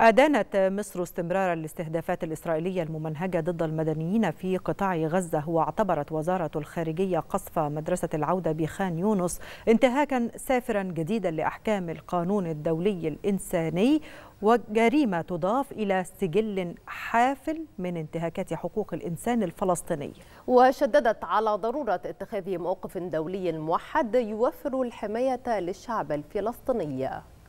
أدانت مصر استمرار الاستهدافات الإسرائيلية الممنهجة ضد المدنيين في قطاع غزة واعتبرت وزارة الخارجية قصف مدرسة العودة بخان يونس انتهاكا سافرا جديدا لأحكام القانون الدولي الإنساني وجريمة تضاف إلى سجل حافل من انتهاكات حقوق الإنسان الفلسطيني وشددت على ضرورة اتخاذ موقف دولي موحد يوفر الحماية للشعب الفلسطيني